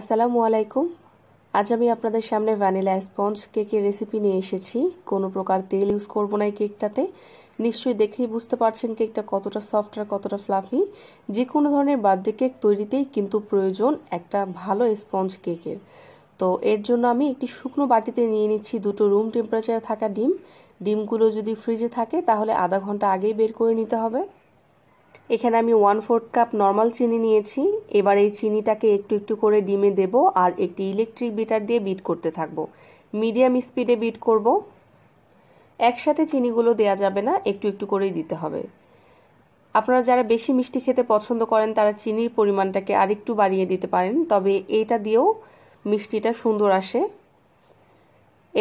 আসসালামু আলাইকুম আজ আমি আপনাদের সামনে ভ্যানিলা স্পঞ্জ কেকের রেসিপি নিয়ে এসেছি কোনো প্রকার তেল ইউজ করবো না এই কেকটাতে নিশ্চয়ই দেখেই বুঝতে পারছেন কেকটা কতটা সফট আর কতটা ফ্লাফি যে কোনো ধরনের বার্থডে কেক তৈরিতেই কিন্তু প্রয়োজন একটা ভালো স্পঞ্জ কেকের তো এর জন্য আমি একটি শুকনো বাটিতে নিয়ে নিচ্ছি দুটো রুম টেম্পারেচারে থাকা ডিম ডিমগুলো যদি ফ্রিজে থাকে তাহলে আধা ঘন্টা আগেই বের করে নিতে হবে এখানে আমি ওয়ান ফোর্থ কাপ নর্মাল চিনি নিয়েছি এবার এই চিনিটাকে একটু একটু করে ডিমে দেব আর একটি ইলেকট্রিক বিটার দিয়ে বিট করতে থাকব মিডিয়াম স্পিডে বিট করব একসাথে চিনিগুলো দেয়া যাবে না একটু একটু করেই দিতে হবে আপনারা যারা বেশি মিষ্টি খেতে পছন্দ করেন তারা চিনির পরিমাণটাকে আরেকটু বাড়িয়ে দিতে পারেন তবে এইটা দিয়েও মিষ্টিটা সুন্দর আসে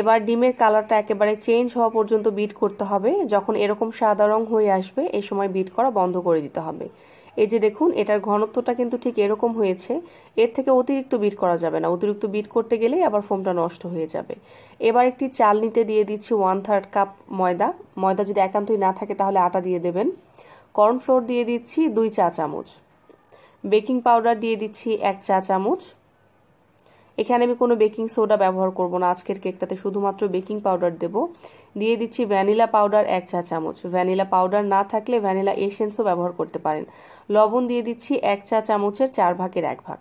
এবার ডিমের কালারটা একেবারে চেঞ্জ হওয়া পর্যন্ত বিট করতে হবে যখন এরকম সাদা রং হয়ে আসবে এই সময় বিট করা বন্ধ করে দিতে হবে এই যে দেখুন এটার ঘনত্বটা কিন্তু ঠিক এরকম হয়েছে এর থেকে অতিরিক্ত বিট করা যাবে না অতিরিক্ত বিট করতে গেলেই আবার ফোমটা নষ্ট হয়ে যাবে এবার একটি চাল নিতে দিয়ে দিচ্ছি ওয়ান থার্ড কাপ ময়দা ময়দা যদি একান্তই না থাকে তাহলে আটা দিয়ে দেবেন কর্নফ্লোর দিয়ে দিচ্ছি দুই চা চামচ বেকিং পাউডার দিয়ে দিচ্ছি এক চা চামচ এখানে আমি কোনো বেকিং সোডা ব্যবহার করব না আজকের কেকটাতে শুধুমাত্র বেকিং পাউডার দেব দিয়ে দিচ্ছি ভ্যানিলা পাউডার এক চা চামচ ভ্যানিলা পাউডার না থাকলে ভ্যানিলা এসেন্সও ব্যবহার করতে পারেন লবণ দিয়ে দিচ্ছি এক চা চামচের চার ভাগের এক ভাগ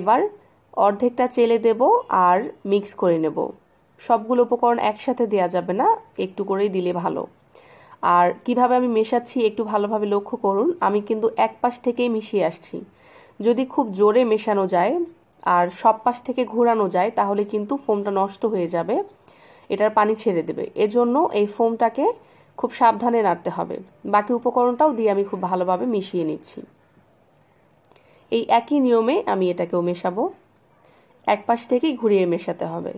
এবার অর্ধেকটা চেলে দেব আর মিক্স করে নেব সবগুলো উপকরণ একসাথে দেওয়া যাবে না একটু করেই দিলে ভালো আর কিভাবে আমি মেশাচ্ছি একটু ভালোভাবে লক্ষ্য করুন আমি কিন্তু এক পাশ থেকেই মিশিয়ে আসছি যদি খুব জোরে মেশানো যায় আর সব পাশ থেকে ঘোরানো যায় তাহলে কিন্তু ফোমটা নষ্ট হয়ে যাবে এটার পানি ছেড়ে দেবে এজন্য এই ফোমটাকে খুব সাবধানে নাড়তে হবে বাকি উপকরণটাও দিয়ে আমি খুব ভালোভাবে মিশিয়ে নিচ্ছি এই একই নিয়মে আমি এটাকেও মেশাবো এক পাশ থেকেই ঘুরিয়ে মেশাতে হবে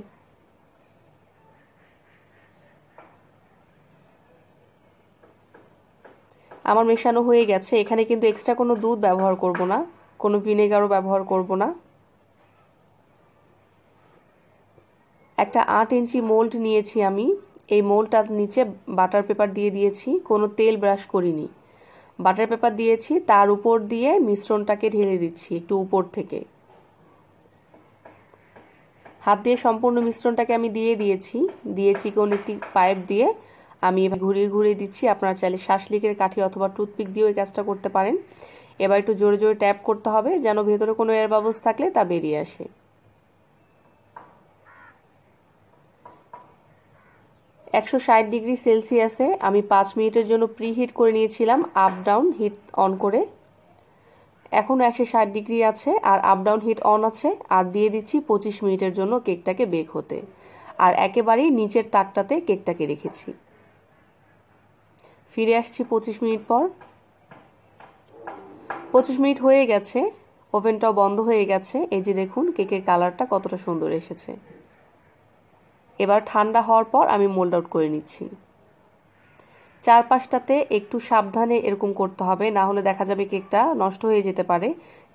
আমার মেশানো হয়ে গেছে এখানে কিন্তু এক্সট্রা কোনো দুধ ব্যবহার করব না কোনো ভিনেগারও ব্যবহার করব না একটা আট ইঞ্চি মোল্ড নিয়েছি আমি এই মোল্ডটার নিচে বাটার পেপার দিয়ে দিয়েছি কোনো তেল ব্রাশ করিনি বাটার পেপার দিয়েছি তার উপর দিয়ে মিশ্রণটাকে ঢেলে দিচ্ছি একটু উপর থেকে হাত দিয়ে সম্পূর্ণ মিশ্রণটাকে আমি দিয়ে দিয়েছি দিয়েছি কোন একটি পাইপ দিয়ে আমি এবার ঘুরিয়ে ঘুরিয়ে দিচ্ছি আপনারা চাইলে শ্বাসলিকের কাঠি অথবা টুথপিক দিয়েও এই কাজটা করতে পারেন এবার একটু জোরে জোরে ট্যাপ করতে হবে যেন ভেতরে কোনো এর ব্যবস্থা থাকলে তা বেরিয়ে আসে একশো ষাট ডিগ্রি সেলসিয়াসে আমি পাঁচ মিনিটের জন্য প্রিহিট করে নিয়েছিলাম আপ ডাউন হিট অন করে এখন একশো ষাট ডিগ্রি আছে আর আপ ডাউন হিট অন আছে আর দিয়ে দিচ্ছি পঁচিশ মিনিটের জন্য কেকটাকে বেক হতে আর একেবারেই নিচের তাকটাতে কেকটাকে রেখেছি ফিরে আসছি পঁচিশ মিনিট পর পঁচিশ মিনিট হয়ে গেছে ওভেনটাও বন্ধ হয়ে গেছে এই যে দেখুন কেকের কালারটা কতটা সুন্দর এসেছে এবার ঠান্ডা হওয়ার পর আমি মোল্ড আউট করে নিচ্ছি চারপাশটাতে একটু সাবধানে এরকম করতে হবে না হলে দেখা যাবে কেকটা নষ্ট হয়ে যেতে পারে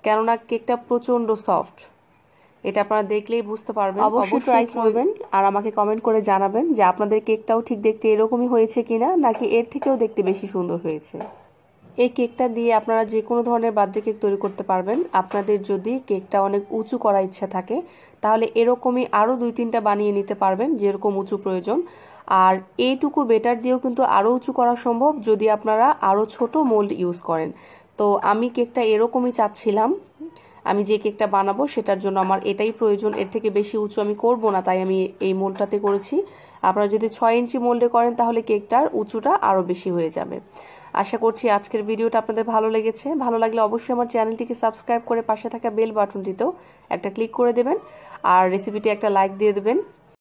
কেননা কেকটা প্রচন্ড সফট এটা আপনারা দেখলেই বুঝতে পারবেন অবশ্যই ট্রাই করবেন আর আমাকে কমেন্ট করে জানাবেন যে আপনাদের কেকটাও ঠিক দেখতে এরকমই হয়েছে কিনা নাকি এর থেকেও দেখতে বেশি সুন্দর হয়েছে এই কেকটা দিয়ে আপনারা যে কোনো ধরনের বার্থডে কেক তৈরি করতে পারবেন আপনাদের যদি কেকটা অনেক উঁচু করার ইচ্ছা থাকে তাহলে এরকমই আরও দুই তিনটা বানিয়ে নিতে পারবেন যেরকম উঁচু প্রয়োজন আর এইটুকু বেটার দিয়েও কিন্তু আরও উঁচু করা সম্ভব যদি আপনারা আরও ছোট মোল্ড ইউজ করেন তো আমি কেকটা এরকমই চাচ্ছিলাম আমি যে কেকটা বানাবো সেটার জন্য আমার এটাই প্রয়োজন এর থেকে বেশি উঁচু আমি করব না তাই আমি এই মোল্ডটাতে করেছি আপনারা যদি ছয় ইঞ্চি মোল্ডে করেন তাহলে কেকটার উঁচুটা আরও বেশি হয়ে যাবে আশা করছি আজকের ভিডিওটা আপনাদের ভালো লেগেছে ভালো লাগলে অবশ্যই আমার চ্যানেলটিকে সাবস্ক্রাইব করে পাশে থাকা বেল বাটনটিতেও একটা ক্লিক করে দেবেন আর রেসিপিটি একটা লাইক দিয়ে দেবেন